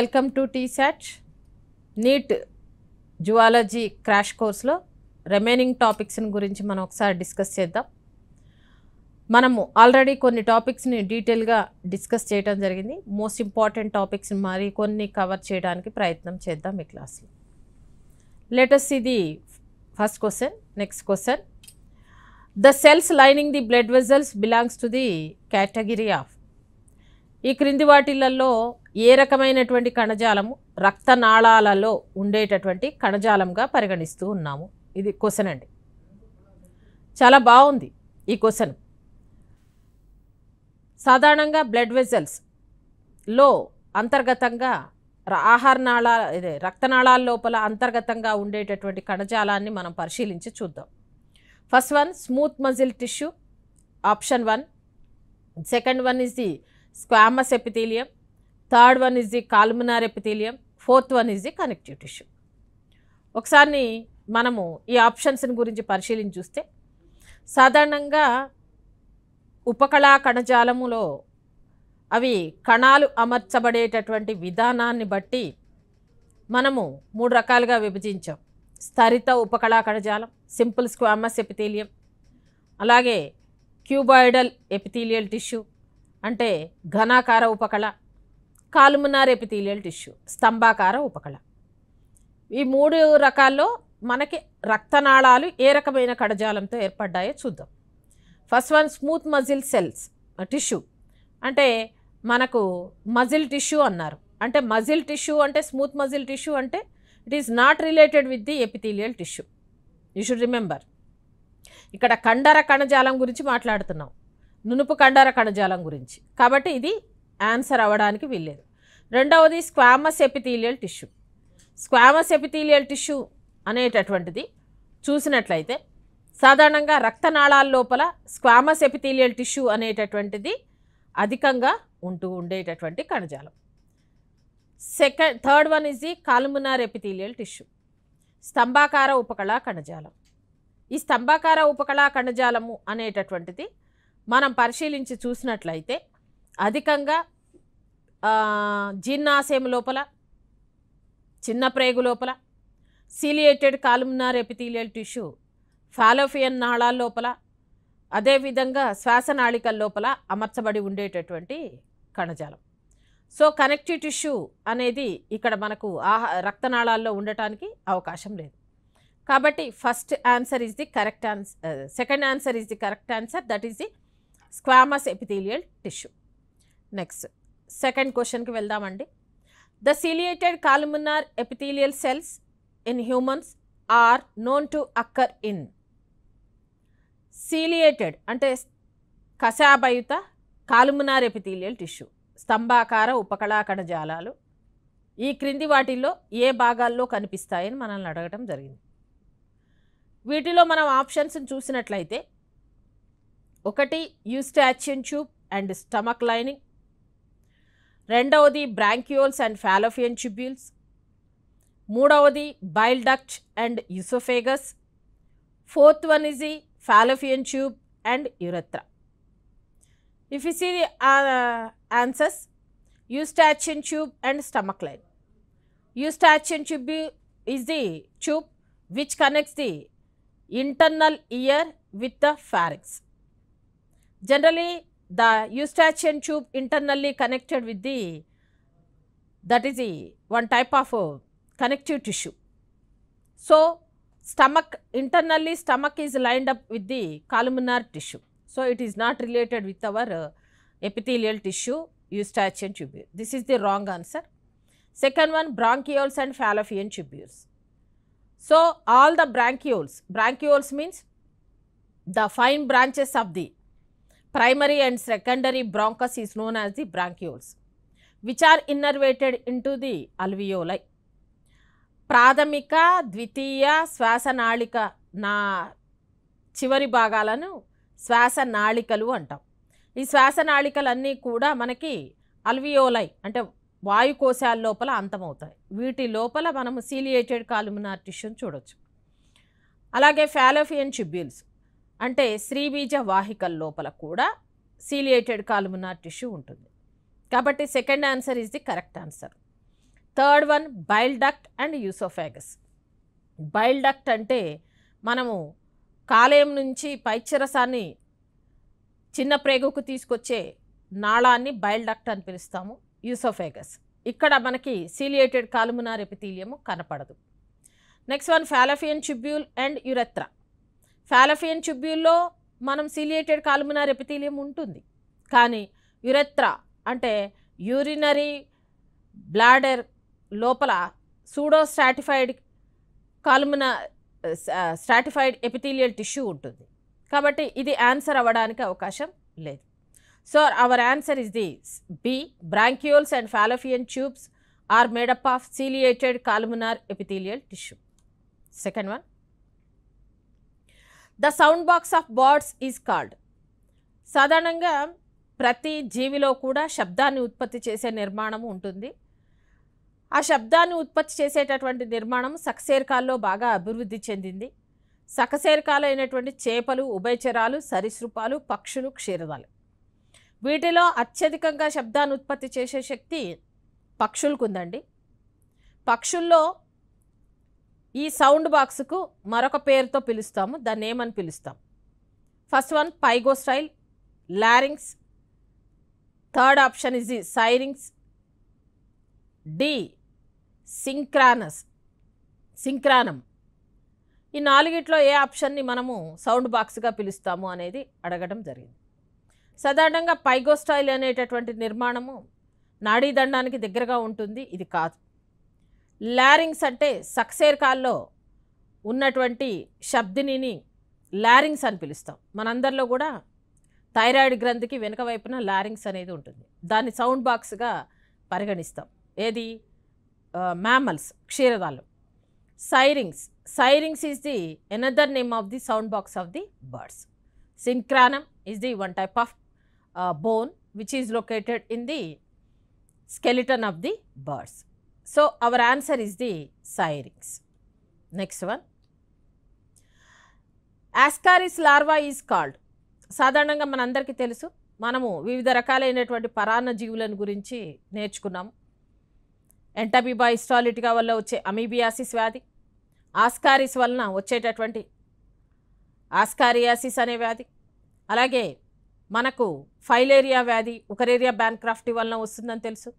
Welcome to TSAT NEET zoology crash కోర్స్లో remaining టాపిక్స్ని గురించి మనం ఒకసారి డిస్కస్ చేద్దాం మనము ఆల్రెడీ కొన్ని టాపిక్స్ని డీటెయిల్గా డిస్కస్ చేయడం జరిగింది మోస్ట్ ఇంపార్టెంట్ టాపిక్స్ని మరి కొన్ని కవర్ చేయడానికి ప్రయత్నం చేద్దాం ఈ క్లాస్లో లేటెస్ట్ ఇది first question next question the cells lining the blood vessels belongs to the category of ఈ క్రింది వాటిలలో ఏ రకమైనటువంటి కణజాలము రక్తనాళాలలో ఉండేటటువంటి కణజాలంగా పరిగణిస్తూ ఉన్నాము ఇది క్వశ్చన్ అండి చాలా బాగుంది ఈ క్వశ్చన్ సాధారణంగా బ్లడ్ వెజల్స్లో అంతర్గతంగా ఆహార ఆహారనాళ ఇదే రక్తనాళాల లోపల అంతర్గతంగా ఉండేటటువంటి కణజాలాన్ని మనం పరిశీలించి చూద్దాం first one smooth muscle tissue option one second one is the squamous epithelium third one is the columnar epithelium fourth one is the connective tissue ఒకసారి మనము ఈ ఆప్షన్స్ని గురించి పరిశీలించి చూస్తే సాధారణంగా ఉపకళా కణజాలములో అవి కణాలు అమర్చబడేటటువంటి విధానాన్ని బట్టి మనము మూడు రకాలుగా విభజించాం స్థరిత ఉపకళా కణజాలం సింపుల్ స్క్వామస్ ఎపిథీలియం అలాగే క్యూబాయిడల్ ఎపిథీలియల్ టిష్యూ అంటే ఘనాకార ఉపకళ కాలుమునార్ ఎపిథీలియల్ టిష్యూ స్తంభాకార ఉపకళ ఈ మూడు రకాల్లో మనకి రక్తనాళాలు ఏ రకమైన కడజాలంతో ఏర్పడ్డాయో చూద్దాం first one smooth muscle cells tissue అంటే మనకు మజిల్ టిష్యూ అన్నారు అంటే మజిల్ టిష్యూ అంటే స్మూత్ మజిల్ టిష్యూ అంటే it is not related with the epithelial tissue you should remember ఇక్కడ కండర కణజాలం గురించి మాట్లాడుతున్నాం నునుపు కండర కణజాలం గురించి కాబట్టి ఇది ఆన్సర్ అవ్వడానికి వీల్లేదు రెండవది squamous epithelial tissue squamous epithelial tissue అనేటటువంటిది చూసినట్లయితే సాధారణంగా రక్తనాళాల లోపల స్క్వామస్ ఎపిథీలియల్ టిష్యూ అనేటటువంటిది అధికంగా ఉంటూ ఉండేటటువంటి కణజాలం second third one is the columnar epithelial tissue స్తంభాకార ఉపకళా కణజాలం ఈ స్తంభాకార ఉపకళా కణజాలము అనేటటువంటిది మనం పరిశీలించి చూసినట్లయితే అధికంగా జీర్ణాశయం లోపల చిన్న ప్రేగు లోపల ciliated columnar epithelial tissue fallopian నాళాల లోపల అదేవిధంగా శ్వాసనాళికల లోపల అమర్చబడి ఉండేటటువంటి కణజాలం సో కనెక్టివ్ టిష్యూ అనేది ఇక్కడ మనకు ఆహా రక్తనాళాల్లో ఉండటానికి అవకాశం లేదు కాబట్టి first answer is the correct answer second answer is the correct answer that is the squamous epithelial tissue next second క్వశ్చన్కి వెళ్దామండి the ciliated columnar epithelial cells in humans are known to occur in ciliated అంటే కషాభయుత కాలుమునార్ epithelial tissue స్తంభాకార ఉపకళాకణ జాలాలు ఈ క్రింది వాటిల్లో ఏ భాగాల్లో కనిపిస్తాయని మనల్ని అడగటం జరిగింది వీటిలో మనం ఆప్షన్స్ చూసినట్లయితే ఒకటి యూస్టాచియన్ అండ్ స్టమక్ లైనింగ్ రెండవది బ్రాంక్యూల్స్ అండ్ ఫాలోఫియన్ ట్యూబ్యూల్స్ మూడవది bile duct and oesophagus fourth one is the fallopian tube and urethra if you see answers eustachian tube and stomach line. Eustachian tube is the tube which connects the internal ear with the pharynx. Generally, the eustachian tube internally connected with the that is the one type of uh, connective tissue. So, stomach internally stomach is lined up with the columnar tissue. So, it is not related with our uh, epithelial tissue eustachian tubule. This is the wrong answer. Second one bronchioles and fallopian tubules. So, all the bronchioles, bronchioles means the fine branches of the Primary and secondary bronchus is known as the bronchioles, which are innervated into the alveoli ప్రాథమిక ద్వితీయ శ్వాసనాళిక నా చివరి భాగాలను శ్వాసనాళికలు అంటాం ఈ శ్వాసనాళికలన్నీ కూడా మనకి alveoli అంటే వాయుకోశాల లోపల అంతమవుతాయి వీటి లోపల మనము సీలియేటెడ్ కాలుమినార్ టిష్యూని చూడొచ్చు అలాగే ఫ్యాలోఫియన్ చిబ్యూల్స్ అంటే శ్రీబీజ వాహికల లోపల కూడా సీలియేటెడ్ కాలుమినార్ టిష్యూ ఉంటుంది కాబట్టి second answer is the correct answer third one bile duct and oesophagus bile duct అంటే మనము కాలేయం నుంచి పైచ్చరసాన్ని చిన్న ప్రేగుకు తీసుకొచ్చే నాళాన్ని బైల్ డక్ట్ అని పిలుస్తాము యూసోఫేగస్ ఇక్కడ మనకి సీలియేటెడ్ కాలుమునార్ ఎపిథీలియము కనపడదు next one fallopian tubule and urethra fallopian ట్యూబ్యూల్లో మనం సీలియేటెడ్ కాలుమినార్ ఎపిథీలియం ఉంటుంది కానీ యురెత్రా అంటే యూరినరీ బ్లాడర్ లోపల pseudo stratified columnar stratified epithelial tissue ఉంటుంది కాబట్టి ఇది ఆన్సర్ అవ్వడానికి అవకాశం లేదు so our answer is the B bronchioles and fallopian tubes are made up of ciliated columnar epithelial tissue second one the sound box of birds is called సాధారణంగా ప్రతి జీవిలో కూడా శబ్దాన్ని ఉత్పత్తి చేసే నిర్మాణం ఉంటుంది ఆ శబ్దాన్ని ఉత్పత్తి చేసేటటువంటి నిర్మాణం సకశేరకాల్లో బాగా అభివృద్ధి చెందింది అయినటువంటి చేపలు ఉభయచరాలు సరీసృపాలు పక్షులు క్షీరదాలు వీటిలో అత్యధికంగా శబ్దాన్ని ఉత్పత్తి చేసే శక్తి పక్షులకు ఉందండి పక్షుల్లో ఈ సౌండ్ బాక్స్కు మరొక పేరుతో పిలుస్తాము దాన్ని ఏమని పిలుస్తాం first one pygostyle larynx third option is the syrinx D synsacrum synsacrum ఈ నాలుగిట్లో ఏ ఆప్షన్ని మనము సౌండ్ బాక్స్గా పిలుస్తాము అనేది అడగడం జరిగింది సాధారణంగా పైగోస్టైల్ అనేటటువంటి నిర్మాణము నాడీదండానికి దగ్గరగా ఉంటుంది ఇది కాదు లారింగ్స్ అంటే సక్సేర్ కాల్లో ఉన్నటువంటి శబ్దినిని లారింగ్స్ అని పిలుస్తాం మనందరిలో కూడా థైరాయిడ్ గ్రంథికి వెనుక వైపున లారింగ్స్ అనేది ఉంటుంది దాన్ని సౌండ్ బాక్స్గా పరిగణిస్తాం ఏది మ్యామల్స్ క్షీరదాలు syrinx syrinx is the another name of the sound box of the birds synsacrum is the one type of bone which is located in the skeleton of the birds so our answer is the syrinx next one ascaris larva is called సాధారణంగా మన అందరికీ తెలుసు మనము వివిధ రకాలైనటువంటి పరాన్న జీవులను గురించి నేర్చుకున్నాం ఎంటబీబా ఇస్టాలిటికా వల్ల వచ్చే అమీబియాసిస్ వ్యాధి ఆస్కారిస్ వలన వచ్చేటటువంటి ఆస్కారియాసిస్ అనే వ్యాధి అలాగే మనకు ఫైలేరియా వ్యాధి ఒకరేరియా బ్యాన్క్రాఫ్టీ వలన వస్తుందని తెలుసు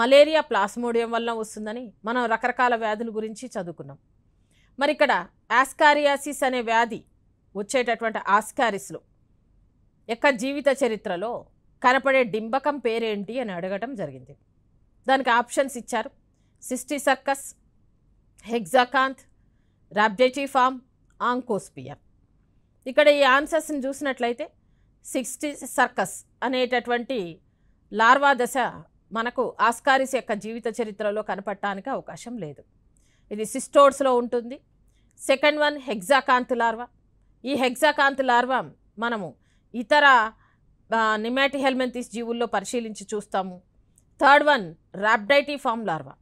మలేరియా ప్లాస్మోడియం వల్ల వస్తుందని మనం రకరకాల వ్యాధుల గురించి చదువుకున్నాం మరి ఇక్కడ ఆస్కారియాసిస్ అనే వ్యాధి వచ్చేటటువంటి ఆస్కారిస్లో యొక్క జీవిత చరిత్రలో కనపడే డింబకం పేరేంటి అని అడగటం జరిగింది దానికి ఆప్షన్స్ ఇచ్చారు సిస్టీ సర్కస్ హెగ్జాకాంత్ ఫామ్ ఆంకోస్పియర్ ఇక్కడ ఈ ఆన్సర్స్ని చూసినట్లయితే సిక్స్టీ సర్కస్ అనేటటువంటి లార్వా దశ మనకు ఆస్కారిస్ యొక్క జీవిత చరిత్రలో కనపడటానికి అవకాశం లేదు ఇది సిస్టోడ్స్లో ఉంటుంది సెకండ్ వన్ హెగ్జాకాంత్ లార్వా ఈ హెగ్జాకాంత్ లార్వా మనము ఇతర నిమాటి హెల్మెంతిస్ జీవుల్లో పరిశీలించి చూస్తాము third one rhabditiform larva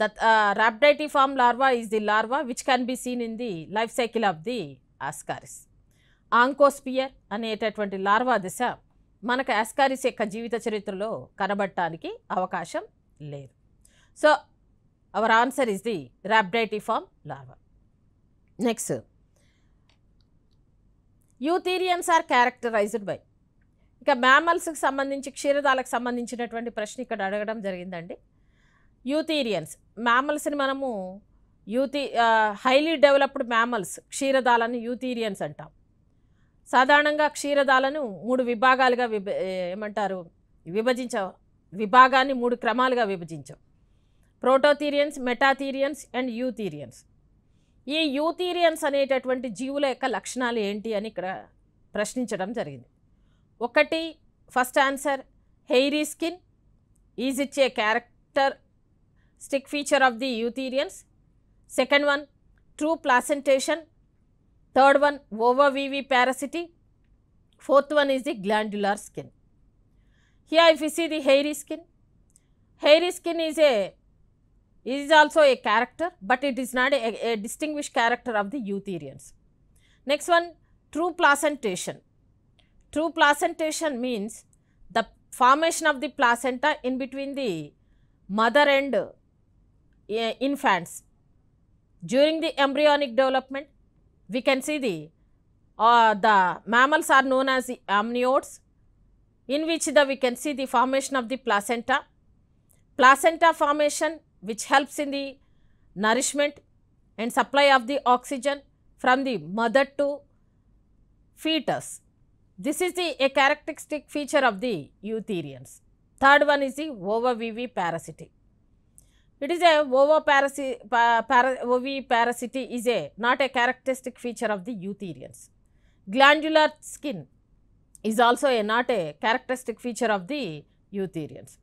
the rhabditiform larva is the larva which can be seen in the life cycle of the ascaris oncosphere అనేటటువంటి లార్వా దిశ మనకు అస్కారిస్ యొక్క జీవిత చరిత్రలో కనబడటానికి అవకాశం లేదు so our answer is the rhabditiform larva next eutherians are characterised by ఇక మ్యామల్స్కి సంబంధించి క్షీరదాలకు సంబంధించినటువంటి ప్రశ్న ఇక్కడ అడగడం జరిగిందండి యూథీరియన్స్ మ్యామల్స్ని మనము యూతి హైలీ డెవలప్డ్ మ్యామల్స్ క్షీరదాలను యూథీరియన్స్ అంటాం సాధారణంగా క్షీరదాలను మూడు విభాగాలుగా విభ ఏమంటారు విభజించ విభాగాన్ని మూడు క్రమాలుగా విభజించాం ప్రోటోథీరియన్స్ మెటాథీరియన్స్ అండ్ యూథీరియన్స్ ఈ యూథీరియన్స్ అనేటటువంటి జీవుల యొక్క లక్షణాలు ఏంటి అని ఇక్కడ ప్రశ్నించడం జరిగింది ఒకటి first answer hairy skin is ఇచ్చే a characteristic feature of the eutherians second one true placentation Third one over Fourth one is the glandular skin. Here if you see the hairy skin, hairy skin is a is also a character, but it is not a, a distinguished character of the eutherians. Next one true placentation. True placentation means the formation of the placenta in between the mother and uh, infants during the embryonic development we can see the uh, the mammals are known as amniotes in which the we can see the formation of the placenta. Placenta formation which helps in the nourishment and supply of the oxygen from the mother to fetus. This is the a characteristic feature of the eutherians. Third one is the ovoviviparasitic. It is a ovo parasi para ovi parasity is a not a characteristic feature of the eutherians glandular skin is also a not a characteristic feature of the eutherians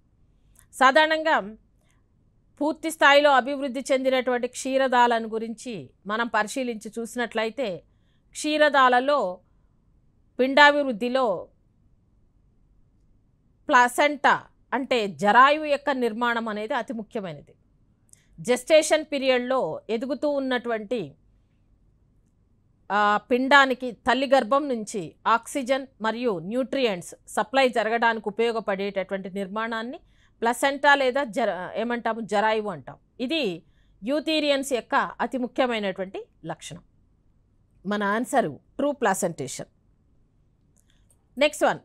సాధారణంగా పూర్తి స్థాయిలో అభివృద్ధి చెందినటువంటి క్షీరదాలను గురించి మనం పరిశీలించి చూసినట్లయితే క్షీరదాలలో పిండాభివృద్ధిలో ప్లాసెంటా అంటే జరాయువు యొక్క నిర్మాణం అనేది అతి ముఖ్యమైనది జెస్టేషన్ పీరియడ్లో ఎదుగుతూ ఉన్నటువంటి పిండానికి తల్లి గర్భం నుంచి ఆక్సిజన్ మరియు న్యూట్రియంట్స్ సప్లై జరగడానికి ఉపయోగపడేటటువంటి నిర్మాణాన్ని ప్లసెంటా లేదా జర ఏమంటాము జరాయువు అంటాం ఇది యూథీరియన్స్ యొక్క అతి ముఖ్యమైనటువంటి లక్షణం మన answer true placentation next one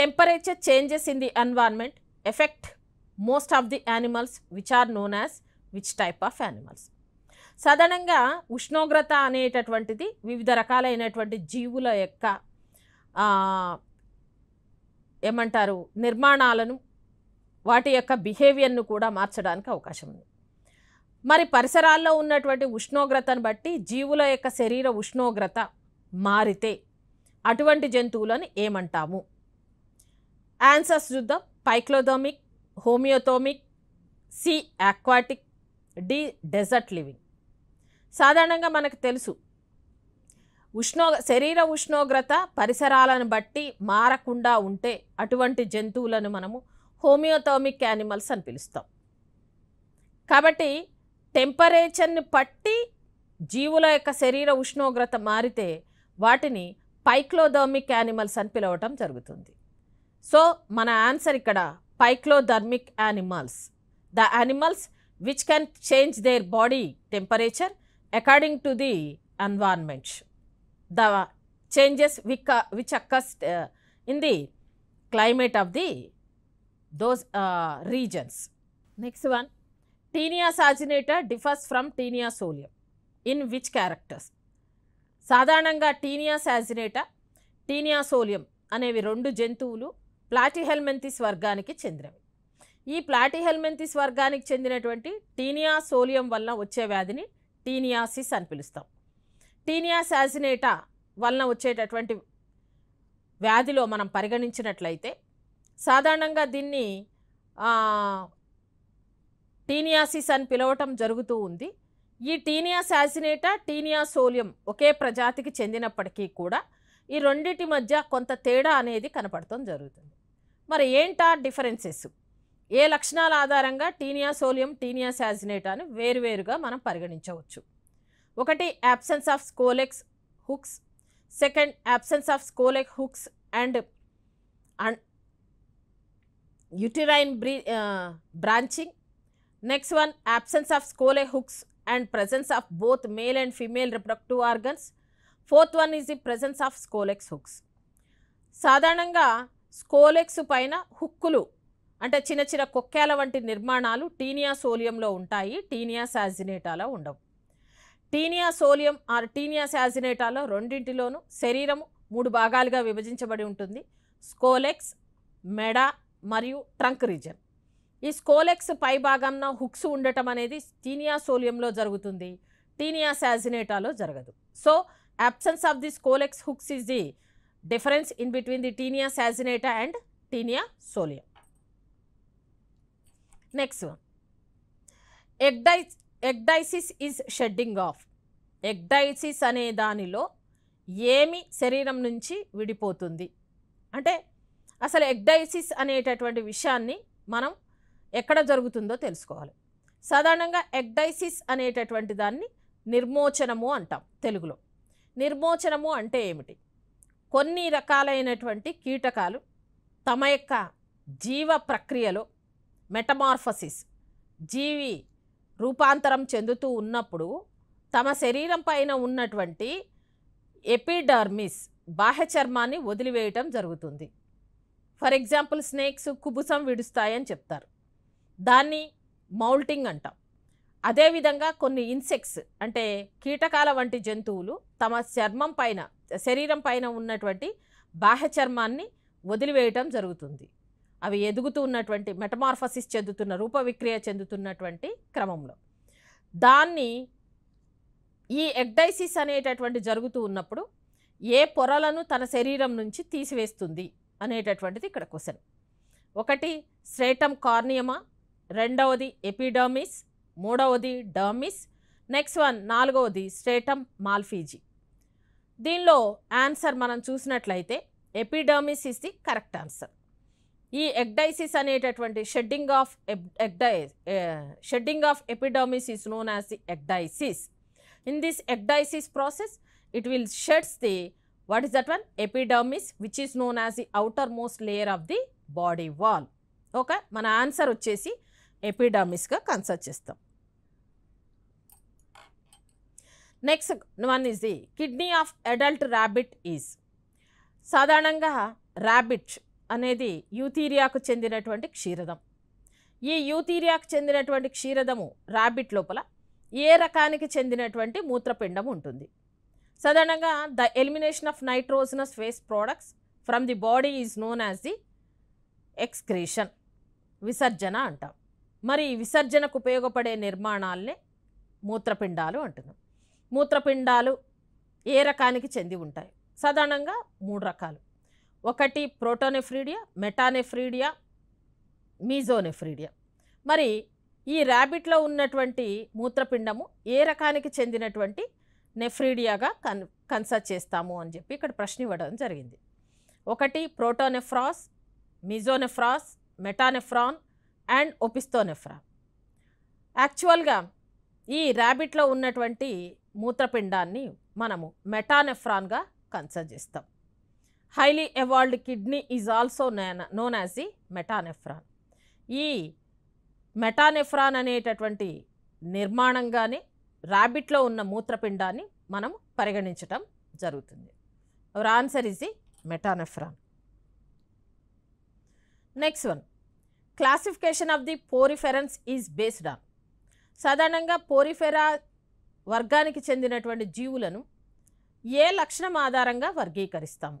temperature changes in the environment affect most of the animals which are known as which type of animals సాధారణంగా ఉష్ణోగ్రత అనేటటువంటిది వివిధ రకాలైనటువంటి జీవుల యొక్క ఏమంటారు నిర్మాణాలను వాటి యొక్క బిహేవియర్ను కూడా మార్చడానికి అవకాశం ఉంది మరి పరిసరాల్లో ఉన్నటువంటి ఉష్ణోగ్రతను బట్టి జీవుల యొక్క శరీర ఉష్ణోగ్రత మారితే అటువంటి జంతువులను ఏమంటాము ఆన్సర్స్ చూద్దాం poikilothermic homeothermic C aquatic D desert living సాధారణంగా మనకు తెలుసు ఉష్ణో శరీర ఉష్ణోగ్రత పరిసరాలను బట్టి మారకుండా ఉంటే అటువంటి జంతువులను మనము హోమియోథర్మిక్ యానిమల్స్ అని పిలుస్తాం కాబట్టి టెంపరేచర్ని పట్టి జీవుల యొక్క శరీర ఉష్ణోగ్రత మారితే వాటిని పైక్లోథర్మిక్ యానిమల్స్ అని పిలవటం జరుగుతుంది సో మన ఆన్సర్ ఇక్కడ poikilothermic animals the animals which can change their body temperature according to the environment. The changes which occurs uh, in the climate of the those uh, regions. Next one, Tinea saginata differs from Tinea solium in which characters? సాధారణంగా taenia saginata taenia solium అనేవి రెండు జంతువులు ప్లాటిహెల్మెంతిస్ వర్గానికి చెందినవి ఈ ప్లాటిహెల్మెంతిస్ వర్గానికి చెందినటువంటి tinea సోలియం వలన వచ్చే వ్యాధిని టీనియాసిస్ అని పిలుస్తాం టీనియా శాసినేటా వలన వచ్చేటటువంటి వ్యాధిలో మనం పరిగణించినట్లయితే సాధారణంగా దీన్ని టీనియాసిస్ అని పిలవటం జరుగుతూ ఉంది ఈ టీనియా శాసినేటా టీనియా సోలియం ఒకే ప్రజాతికి చెందినప్పటికీ కూడా ఈ రెండింటి మధ్య కొంత తేడా అనేది కనపడటం జరుగుతుంది మరి ఏంటా డిఫరెన్సెస్ ఏ లక్షణాల ఆధారంగా టీనియా సోలియం టీనియా అని వేరువేరుగా మనం పరిగణించవచ్చు ఒకటి absence of scolex hooks second absence of scolex hooks and and uterine bre branching next one absence of scole hooks and presence of both male and female reproductive organs fourth one is the presence of scolex hooks సాధారణంగా scolex పైన హుక్కులు అంటే చిన్న చిన్న కొక్కేల వంటి నిర్మాణాలు tinea సోలియంలో ఉంటాయి taenia శాజినేటాలో ఉండవు టీనియా సోలియం ఆర్ టీనియా శాజినేటాలో రెండింటిలోనూ శరీరము మూడు భాగాలుగా విభజించబడి ఉంటుంది స్కోలెక్స్ మెడ మరియు ట్రంక్ రీజన్ ఈ స్కోలెక్స్ పై భాగంన హుక్స్ ఉండటం అనేది టీనియా సోలియంలో జరుగుతుంది టీనియా శాజినేటాలో జరగదు so absence of the scolex hooks is the difference in between the taenia saginata and tinea solium next ecdy ecdysis is shedding of ecdysis అనే దానిలో ఏమి శరీరం నుంచి విడిపోతుంది అంటే అసలు ఎగ్డైసిస్ అనేటటువంటి విషయాన్ని మనం ఎక్కడ జరుగుతుందో తెలుసుకోవాలి సాధారణంగా ఎగ్డైసిస్ అనేటటువంటి దాన్ని నిర్మోచనము అంటాం తెలుగులో నిర్మోచనము అంటే ఏమిటి కొన్ని రకాలైనటువంటి కీటకాలు తమ యొక్క జీవ ప్రక్రియలో మెటమార్ఫసిస్ జీవి రూపాంతరం చెందుతూ ఉన్నప్పుడు తమ శరీరం పైన ఉన్నటువంటి ఎపిడర్మిస్ బాహ్య చర్మాన్ని వదిలివేయటం జరుగుతుంది ఫర్ ఎగ్జాంపుల్ స్నేక్స్ కుబుసం విడుస్తాయని చెప్తారు దాన్ని మౌల్టింగ్ అంటాం అదేవిధంగా కొన్ని ఇన్సెక్ట్స్ అంటే కీటకాల వంటి జంతువులు తమ చర్మం పైన శరీరం పైన ఉన్నటువంటి బాహ్య చర్మాన్ని వదిలివేయటం జరుగుతుంది అవి ఎదుగుతూ ఉన్నటువంటి మెటమార్ఫసిస్ చెందుతున్న రూప విక్రియ చెందుతున్నటువంటి క్రమంలో దాన్ని ఈ ఎగ్డైసిస్ అనేటటువంటి జరుగుతూ ఉన్నప్పుడు ఏ పొరలను తన శరీరం నుంచి తీసివేస్తుంది అనేటటువంటిది ఇక్కడ క్వశ్చన్ ఒకటి స్ట్రేటమ్ కార్నియమా రెండవది ఎపిడర్మిస్ మూడవది డర్మిస్ నెక్స్ట్ వన్ నాలుగవది స్ట్రేటమ్ మాల్ఫీజీ దీనిలో ఆన్సర్ మనం చూసినట్లయితే epidermis is the correct answer ఈ ఎగ్డైసిస్ అనేటటువంటి shedding of ecdy shedding of epidermis is known as the ecdysis in this ecdysis process will sheds the what is that one one which is known as the outer most layer of the body wall okay మన answer వచ్చేసి epidermis కన్సర్ చేస్తాం next one is the kidney of adult rabbit is సాధారణంగా rabbit అనేది యూథీరియాకు చెందినటువంటి క్షీరదం ఈ యూథీరియాకు చెందినటువంటి క్షీరదము రాబిట్ లోపల ఏ రకానికి చెందినటువంటి మూత్రపిండం ఉంటుంది సాధారణంగా the elimination of nitrogenous waste products from the body is known as the excretion విసర్జన అంటాం మరి విసర్జనకు ఉపయోగపడే నిర్మాణాలనే మూత్రపిండాలు అంటున్నాం మూత్రపిండాలు ఏ రకానికి చెంది ఉంటాయి సాధారణంగా మూడు రకాలు ఒకటి ప్రోటోనెఫ్రీడియా మెటానెఫ్రీడియా మీజోనెఫ్రీడియా మరి ఈ ర్యాబిట్లో ఉన్నటువంటి మూత్రపిండము ఏ రకానికి చెందినటువంటి నెఫ్రీడియాగా కన్ కన్సర్ట్ చేస్తాము అని చెప్పి ఇక్కడ ప్రశ్న ఇవ్వడం జరిగింది ఒకటి ప్రోటోనెఫ్రాస్ మిజోనెఫ్రాస్ మెటానెఫ్రాన్ అండ్ ఒపిస్తోనెఫ్రా యాక్చువల్గా ఈ ర్యాబిట్లో ఉన్నటువంటి మూత్రపిండాన్ని మనము మెటానెఫ్రాన్గా కన్సర్ట్ చేస్తాం highly evolved kidney is also known as the metanephron ఈ మెటానెఫ్రాన్ అనేటటువంటి నిర్మాణంగానే ర్యాబిట్లో ఉన్న మూత్రపిండాన్ని మనం పరిగణించటం జరుగుతుంది our answer is the metanephron next one classification of the poriferans is based on సాధారణంగా పోరిఫెరా వర్గానికి చెందినటువంటి జీవులను ఏ లక్షణం ఆధారంగా వర్గీకరిస్తాము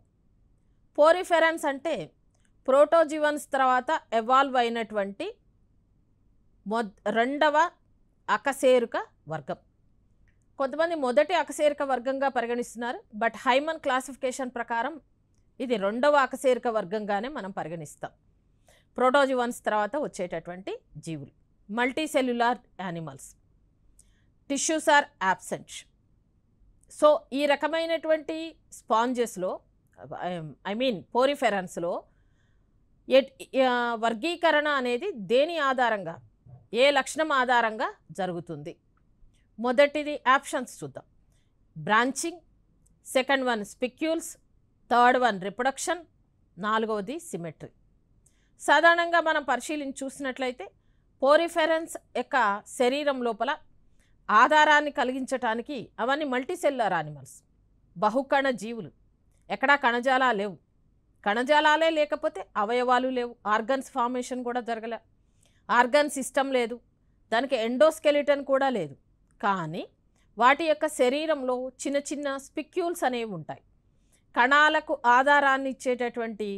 పోరిఫెరెన్స్ అంటే ప్రోటోజీవన్స్ తర్వాత ఎవాల్వ్ అయినటువంటి మొద్ రెండవ అకశేరుక వర్గం కొంతమంది మొదటి అకశేరుక వర్గంగా పరిగణిస్తున్నారు బట్ హైమన్ క్లాసిఫికేషన్ ప్రకారం ఇది రెండవ అకశేరుక వర్గంగానే మనం పరిగణిస్తాం ప్రోటోజీవన్స్ తర్వాత వచ్చేటటువంటి జీవులు multicellular animals tissues are absent so ఈ రకమైనటువంటి స్పాంజెస్లో ఐ మీన్ ఎట్ వర్గీకరణ అనేది దేని ఆధారంగా ఏ లక్షణం ఆధారంగా జరుగుతుంది మొదటిది ఆప్షన్స్ చూద్దాం branching second one spicules third one reproduction నాలుగవది సిమెట్రీ సాధారణంగా మనం పరిశీలించి చూసినట్లయితే పోరిఫెరెన్స్ యొక్క శరీరం లోపల ఆధారాన్ని కలిగించటానికి అవన్నీ మల్టీసెల్లర్ యానిమల్స్ బహుకణ జీవులు ఎక్కడా కణజాలాలు లేవు కణజాలాలే లేకపోతే అవయవాలు లేవు ఆర్గన్స్ ఫార్మేషన్ కూడా జరగలే ఆర్గన్ సిస్టమ్ లేదు దానికి ఎండోస్కెలిటన్ కూడా లేదు కానీ వాటి యొక్క శరీరంలో చిన్న చిన్న స్పిక్యూల్స్ అనేవి ఉంటాయి కణాలకు ఆధారాన్ని ఇచ్చేటటువంటి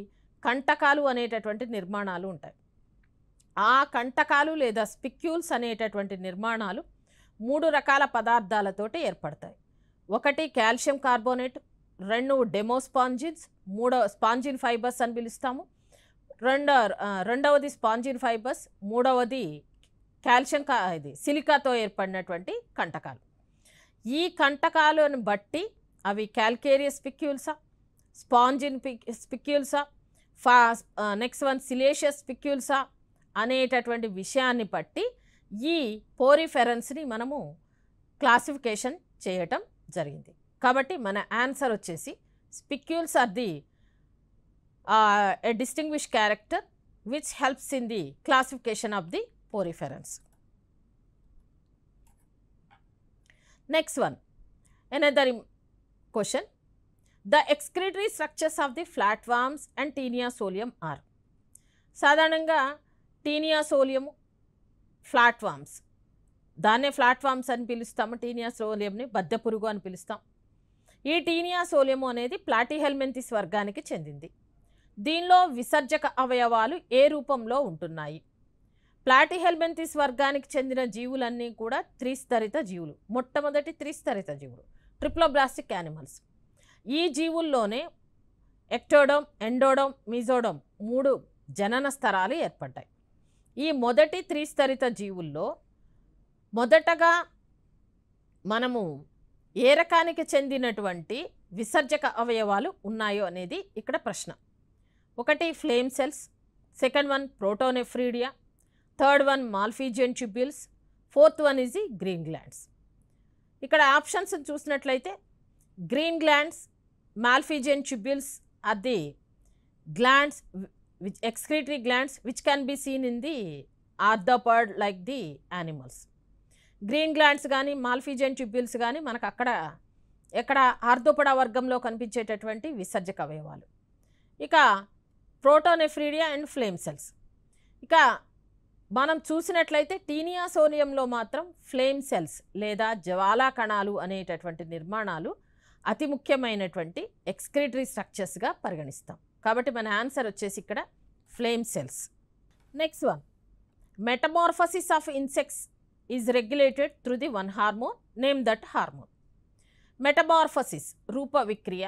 కంటకాలు అనేటటువంటి నిర్మాణాలు ఉంటాయి ఆ కంటకాలు లేదా స్పిక్యూల్స్ అనేటటువంటి నిర్మాణాలు మూడు రకాల పదార్థాలతోటి ఏర్పడతాయి ఒకటి కాల్షియం కార్బోనేట్ రెండు డెమో స్పాంజిన్స్ మూడవ స్పాంజిన్ ఫైబర్స్ అని పిలుస్తాము రెండవ రెండవది స్పాంజిన్ ఫైబర్స్ మూడవది కాల్షియం కా ఇది సిలికాతో ఏర్పడినటువంటి కంటకాలు ఈ కంటకాలను బట్టి అవి క్యాల్కేరియస్ పిక్యూల్సా స్పాంజిన్ పిక్ స్పిక్యూల్సా ఫా నెక్స్ట్ వన్ సిలేషియస్ పిక్యూల్సా అనేటటువంటి విషయాన్ని బట్టి ఈ పోరిఫెరెన్స్ని మనము క్లాసిఫికేషన్ చేయటం జరిగింది కాబట్టి మన ఆన్సర్ వచ్చేసి spicules are the a distinguish character which helps in the classification of the poriferans next one another question the excretory structures of the flatworms and tinea solium are సాధారణంగా టీనియా సోలియం ఫ్లాట్ఫామ్స్ దాన్నే flatworms అని పిలుస్తాము tinea సోలియంని బద్దె పురుగు అని పిలుస్తాం ఈ tinea సోలియము అనేది ప్లాటిహెల్మెంతిస్ వర్గానికి చెందింది దీనిలో విసర్జక అవయవాలు ఏ రూపంలో ఉంటున్నాయి ప్లాటిహెల్మెంతిస్ వర్గానికి చెందిన జీవులన్నీ కూడా త్రిస్తరిత జీవులు మొట్టమొదటి త్రిస్తరిత జీవులు ట్రిప్లోబ్లాస్టిక్ యానిమల్స్ ఈ జీవుల్లోనే ఎక్టోడోమ్ ఎండోడోమ్ మిజోడోమ్ మూడు జనన స్థరాలు ఏర్పడ్డాయి ఈ మొదటి త్రిస్తరిత జీవుల్లో మొదటగా మనము ఏ రకానికి చెందినటువంటి విసర్జక అవయవాలు ఉన్నాయో అనేది ఇక్కడ ప్రశ్న ఒకటి flame cells second one protonephridia third one Malpighian tubules fourth one is green glands ఇక్కడ ఆప్షన్స్ చూసినట్లయితే green glands Malpighian tubules are the glands glands which can can seen in the the arthropod like the animals green glands కానీ Malpighian tubules కానీ మనకు అక్కడ ఎక్కడ ఆర్థోపడా వర్గంలో కనిపించేటటువంటి విసర్జక అవయవాలు ఇక ప్రోటోనెఫ్రీడియా అండ్ ఫ్లేమ్ సెల్స్ ఇక మనం చూసినట్లయితే టీనియాసోనియంలో మాత్రం ఫ్లేమ్ సెల్స్ లేదా జ్వాలా కణాలు అనేటటువంటి నిర్మాణాలు అతి ముఖ్యమైనటువంటి ఎక్స్క్రిటరీ స్ట్రక్చర్స్గా పరిగణిస్తాం కాబట్టి మన ఆన్సర్ వచ్చేసి ఇక్కడ flame cells next one metamorphosis of insects is regulated through the one hormone name that hormone metamorphosis రూప విక్రియ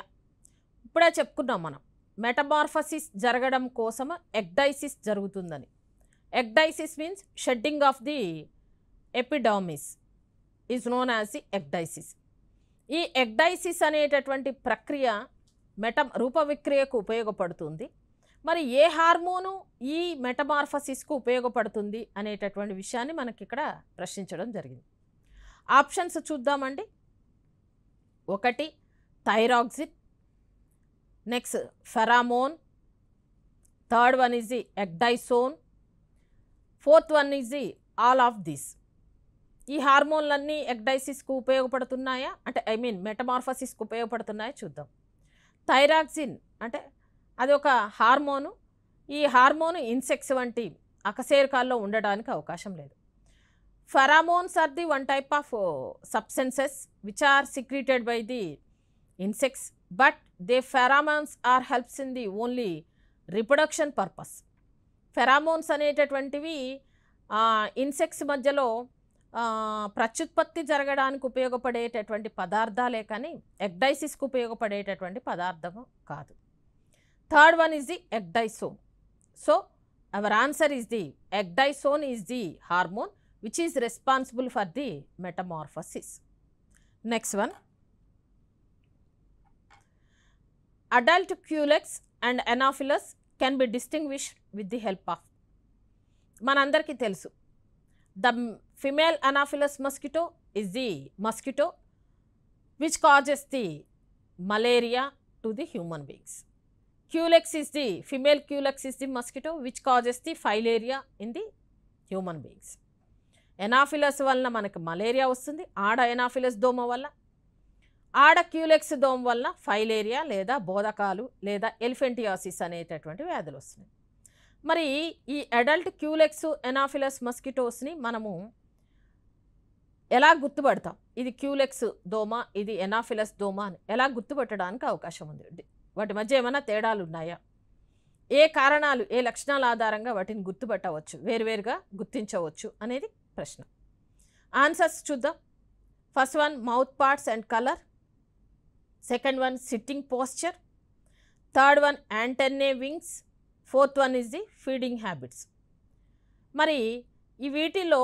ఇప్పుడే చెప్పుకున్నాం మనం మెటమార్ఫసిస్ జరగడం కోసం ఎగ్డైసిస్ జరుగుతుందని ecdysis means shedding of the epidermis is known as the ecdysis ఈ ఎగ్డైసిస్ అనేటటువంటి ప్రక్రియ మెట రూపవిక్రియకు ఉపయోగపడుతుంది మరి ఏ హార్మోను ఈ మెటమార్ఫసిస్కు ఉపయోగపడుతుంది అనేటటువంటి విషయాన్ని మనకి ఇక్కడ ప్రశ్నించడం జరిగింది ఆప్షన్స్ చూద్దామండి ఒకటి thyroxine next pheromone third one is the ecdysone fourth one is the all of this ఈ హార్మోన్లన్నీ ఎగ్డైసిస్కు ఉపయోగపడుతున్నాయా అంటే ఐ మీన్ మెటమార్ఫసిస్కు ఉపయోగపడుతున్నాయా చూద్దాం థైరాక్సిన్ అంటే అది ఒక హార్మోను ఈ హార్మోను ఇన్సెక్ట్స్ వంటి అకశేరుకాల్లో ఉండడానికి అవకాశం లేదు pheromones are the one type of substances which are secreted by the insects but they pheromones are helps in the only reproduction purpose pheromones అనేటటువంటివి ఇన్సెక్ట్స్ మధ్యలో ప్రత్యుత్పత్తి జరగడానికి ఉపయోగపడేటటువంటి పదార్థాలే కానీ ఎగ్డైసిస్కు ఉపయోగపడేటటువంటి పదార్థము కాదు third one is the ecdysone. So, our answer is the ecdysone is the hormone which is responsible for the metamorphosis. Next one, adult culex and anopheles can be distinguished with the help of manandar ki telsu. The female anopheles mosquito is the mosquito which causes the malaria to the human beings. Culex is the female Culex is the mosquito which causes the filaria in the human beings. Anopheles వలన మనకు malaria వస్తుంది ఆడ Anopheles దోమ వల్ల ఆడ culex దోమ వల్ల filaria లేదా బోధకాలు లేదా ఎలిఫెంటియాసిస్ అనేటటువంటి వ్యాధులు వస్తున్నాయి మరి ఈ అడల్ట్ క్యూలెక్స్ ఎనాఫిలస్ మస్కిటోస్ని మనము ఎలా గుర్తుపడతాం ఇది క్యూలెక్స్ దోమ ఇది ఎనాఫిలస్ దోమ అని ఎలా గుర్తుపట్టడానికి అవకాశం ఉంది వాటి మధ్య ఏమైనా తేడాలు ఉన్నాయా ఏ కారణాలు ఏ లక్షణాల ఆధారంగా వాటిని గుర్తుపట్టవచ్చు వేరువేరుగా గుర్తించవచ్చు అనేది ప్రశ్న ఆన్సర్స్ చూద్దాం first one mouth parts and colour second one sitting posture third one antennae wings fourth one is the feeding habits మరి ఈ వీటిలో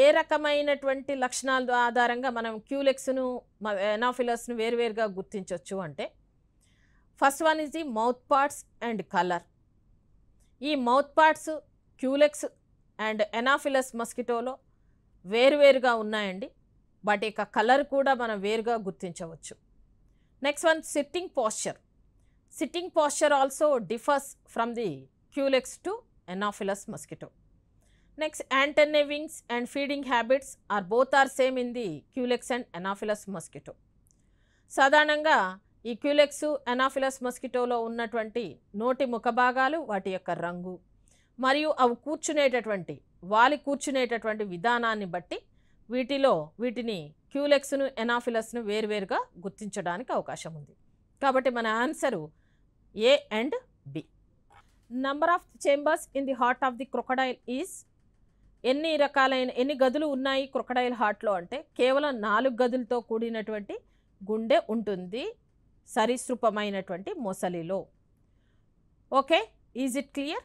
ఏ రకమైనటువంటి లక్షణాల ఆధారంగా మనం క్యూలెక్స్ను ఎనాఫిలస్ను వేరువేరుగా గుర్తించవచ్చు అంటే first one is the mouth parts and colour ఈ mouth parts Culex and Anopheles మస్కిటోలో వేరువేరుగా ఉన్నాయండి వాటి యొక్క కలర్ కూడా మనం వేరుగా గుర్తించవచ్చు next one sitting posture sitting posture also differs from the Culex to Anopheles mosquito next antennae wings and feeding habits are both are same in the Culex and Anopheles mosquito సాధారణంగా ఈ culex Anopheles మస్కిటోలో ఉన్నటువంటి నోటి ముఖభాగాలు వాటి యొక్క రంగు మరియు అవి కూర్చునేటటువంటి వాలి కూర్చునేటటువంటి విధానాన్ని బట్టి వీటిలో వీటిని క్యూలెక్స్ను ఎనాఫిలస్ను వేరువేరుగా గుర్తించడానికి అవకాశం ఉంది కాబట్టి మన answer A and B number of chambers in the heart of the crocodile is ఎన్ని రకాలైన ఎన్ని గదులు ఉన్నాయి క్రొకడైల్ హార్ట్లో అంటే కేవలం నాలుగు గదులతో కూడినటువంటి గుండె ఉంటుంది సరీసృపమైనటువంటి మొసలిలో okay is it clear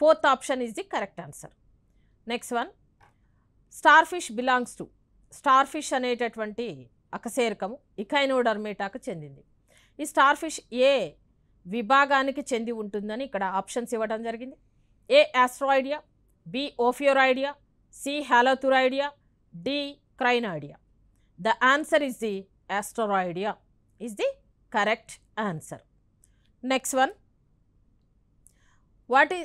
fourth option is the correct answer next one starfish belongs to starfish అనేటటువంటి అకశేరకము ఇకైనోడర్మేటాకు చెందింది ఈ స్టార్ ఫిష్ ఏ విభాగానికి చెంది ఉంటుందని ఇక్కడ ఆప్షన్స్ ఇవ్వడం జరిగింది A Asteroidea B Ophiuroidea C Holothuroidea D Crinoidea the answer is the asteroidea is the correct answer next one what ఈ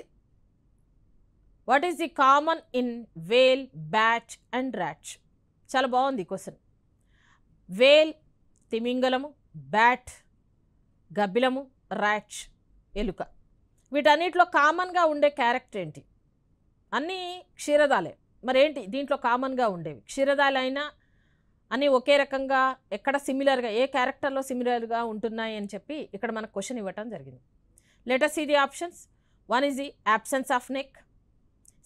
what is the common in whale bat and rat చాలా బాగుంది question వేల్ తిమింగలము bat గబ్బిలము ర్యాచ్ ఎలుక వీటన్నిటిలో కామన్గా ఉండే character ఏంటి అన్నీ క్షీరదాలే మరేంటి దీంట్లో కామన్గా ఉండేవి క్షీరదాలైనా అని ఒకే రకంగా ఎక్కడ సిమిలర్గా ఏ క్యారెక్టర్లో సిమిలర్గా ఉంటున్నాయి అని చెప్పి ఇక్కడ మనకు క్వశ్చన్ ఇవ్వటం జరిగింది letter see the options one is the absence of neck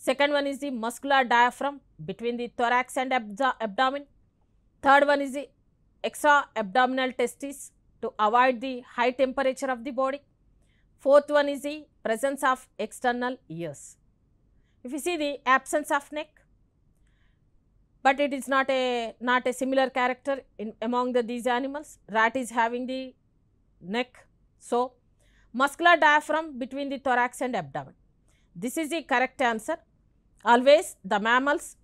second one is the muscular diaphragm between the thorax and అబ్జా abdomen third one is the extra abdominal testis to avoid the high temperature of the body fourth one is the presence of external ears if you ఈ the absence of neck but it is not a not a similar character in among the these animals. Rat is having the neck, so muscular diaphragm between the thorax and abdomen. This is the correct answer. Always the mammals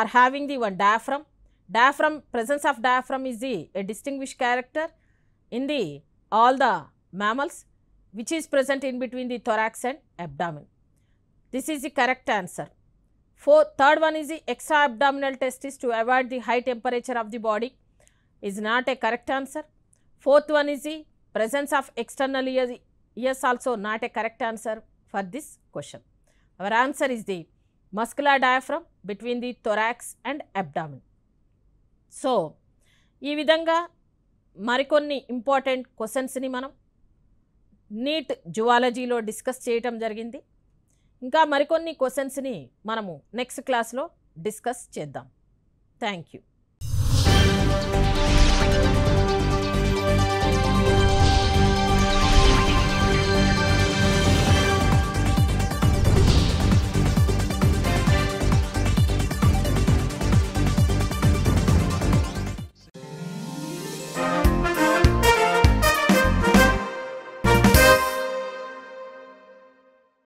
are having the one diaphragm. Diaphragm presence of diaphragm is the a distinguished character in the all the mammals which is present in between the thorax and abdomen. This is the correct answer. Four third one is the extra abdominal test is to avoid the high temperature of the body is not a correct answer fourth one is ఈ presence of external ear ears also not a correct answer for this question our answer is the muscular diaphragm between the thorax and abdomen so ఈ విధంగా మరికొన్ని important క్వశ్చన్స్ని మనం neat జువాలజీలో discuss చేయటం జరిగింది ఇంకా మరికొన్ని క్వశ్చన్స్ని మనము నెక్స్ట్ క్లాస్లో డిస్కస్ చేద్దాం థ్యాంక్ యూ